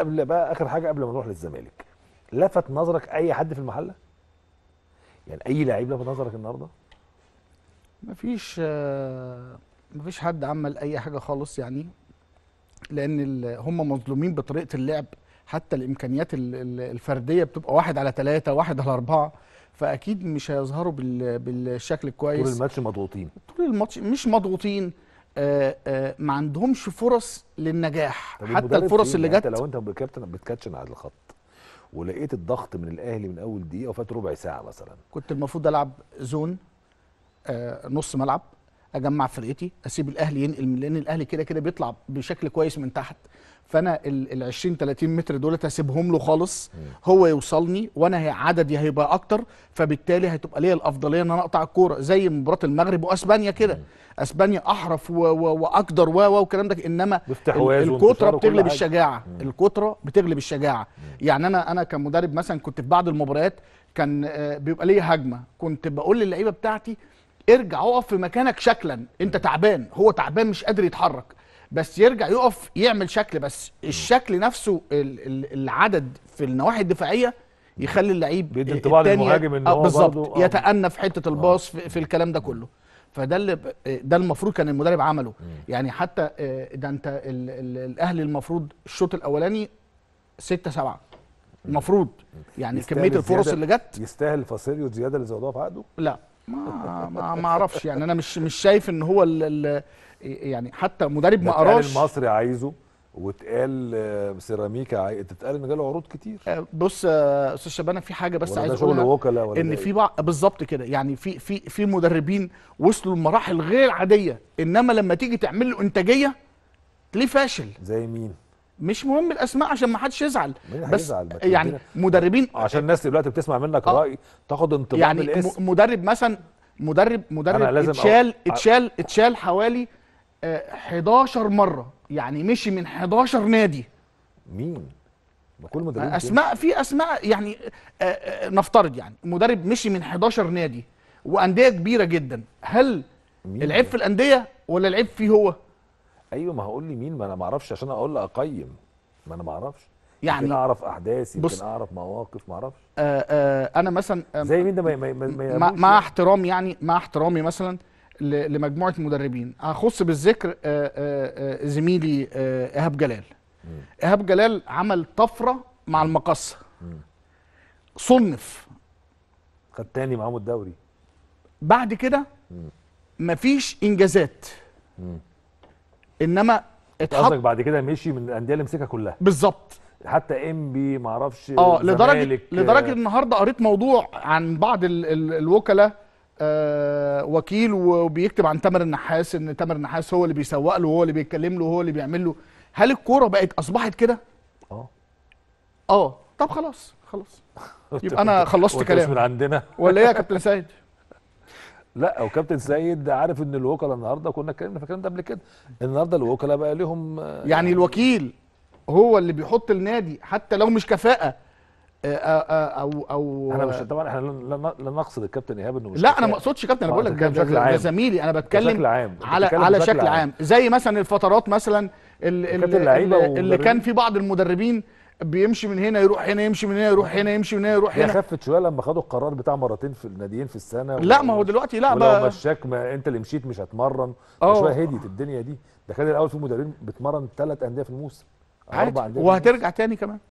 قبل بقى اخر حاجه قبل ما نروح للزمالك لفت نظرك اي حد في المحله يعني اي لعيب لفت نظرك النهارده مفيش آه، مفيش حد عمل اي حاجه خالص يعني لان هم مظلومين بطريقه اللعب حتى الامكانيات الفرديه بتبقى واحد على ثلاثه واحد على اربعه فاكيد مش هيظهروا بالشكل الكويس طول الماتش مضغوطين طول الماتش مش مضغوطين آه، آه، ما عندهمش فرص للنجاح حتى الفرص اللي يعني جت لو انت كابتن بتكاتشن على الخط ولقيت الضغط من الاهلي من اول دقيقه وفات ربع ساعه مثلا كنت المفروض العب زون آه، نص ملعب اجمع فرقتي اسيب الاهلي ينقل لان الاهلي كده كده بيطلع بشكل كويس من تحت فانا ال 20 30 متر دولت اسيبهم له خالص هو يوصلني وانا عددي هيبقى اكتر فبالتالي هتبقى ليا الافضليه ان انا اقطع الكوره زي مباراه المغرب واسبانيا كده اسبانيا احرف واقدر و والكلام ده انما الكتره بتغلب الشجاعه الكتره بتغلب الشجاعه يعني انا انا كمدرب مثلا كنت في بعض المباريات كان آه، بيبقى ليا هجمه كنت بقول للعيبه بتاعتي ارجع اقف في مكانك شكلا انت تعبان هو تعبان مش قادر يتحرك بس يرجع يقف يعمل شكل بس الشكل نفسه العدد في النواحي الدفاعيه يخلي اللعيب بيدي انطباع للمهاجم ان آه، هو بالظبط آه. يتأنى في حته آه. الباص في, في الكلام ده كله فده اللي ده المفروض كان المدرب عمله يعني حتى ده انت الاهلي المفروض الشوط الاولاني 6 7 المفروض يعني كميه الفرص اللي جت يستاهل فاسيليو الزياده اللي زودوها في عقده؟ لا ما ما اعرفش يعني انا مش مش شايف ان هو الـ الـ يعني حتى مدرب ما قراش المصري عايزه واتقال آه، سيراميكا تتقال ان جاله عروض كتير آه، بص يا آه، استاذ شبانه في حاجه بس عايز اقولها ان في إيه؟ بعض بالظبط كده يعني في في في مدربين وصلوا لمراحل غير عاديه انما لما تيجي تعمل له انتاجيه تلاقيه فاشل زي مين مش مهم الاسماء عشان ما حدش يزعل بس يعني مدربين عشان الناس دلوقتي بتسمع منك آه. راي تاخد انطباع يعني الاسم. مدرب مثلا مدرب مدرب اتشال أو... اتشال اتشال حوالي 11 آه، مره يعني مشي من 11 نادي مين ما كل مدرب اسماء في اسماء يعني آه، نفترض يعني مدرب مشي من 11 نادي وانديه كبيره جدا هل العيب في الانديه ولا العيب فيه هو ايوه ما هقول لي مين ما انا ما اعرفش عشان اقول اقيم ما انا ما اعرفش يعني يمكن اعرف احداث يمكن اعرف مواقف ما اعرفش آه, آه، انا مثلا آه، زي مين ده ما مع, يعني. احترام يعني مع احترامي مثلا لمجموعه مدربين اخص بالذكر آه، زميلي ايهاب جلال ايهاب جلال عمل طفره مع المقصه صنف خد تاني معاهم الدوري بعد كده مفيش انجازات انما اتحط قصدك بعد كده مشي من الانديه اللي مسكها كلها بالظبط حتى انبي ما اعرفش اه لدرجه لدرجه آه، النهارده قريت موضوع عن بعض ال ال الوكلاء آه وكيل وبيكتب عن تامر النحاس ان تامر النحاس هو اللي بيسوق له وهو اللي بيتكلم له وهو اللي بيعمل له هل الكوره بقت اصبحت كده اه اه طب خلاص خلاص يبقى انا خلصت كلام من عندنا ولا ايه يا كابتن سيد لا وكابتن سيد عارف ان الوكلاء النهارده كنا اتكلمنا في الكلام ده قبل كده النهارده الوكلاء بقى ليهم آه، يعني, يعني الوكيل هو اللي بيحط النادي حتى لو مش كفاءه آه، آه، او او انا مش طبعا احنا لا نقصد الكابتن ايهاب انه مش لا انا ما اقصدش كابتن انا بقول لك ده زميلي انا بتكلم بشكل عام على على شكل عام. عام زي مثلا الفترات مثلا اللي, اللي, اللي كان في بعض المدربين بيمشي من هنا يروح هنا يمشي من هنا يروح هنا يمشي من هنا يروح هنا خفت شويه لما خدوا القرار بتاع مرتين في الناديين في السنه لا ما هو دلوقتي لا بقى ولو مشاك ما انت اللي مشيت مش هتمرن شويه هديت الدنيا دي ده كان الاول في مدربين بتمرن ثلاث انديه في الموسم اربع انديه وهترجع تاني كمان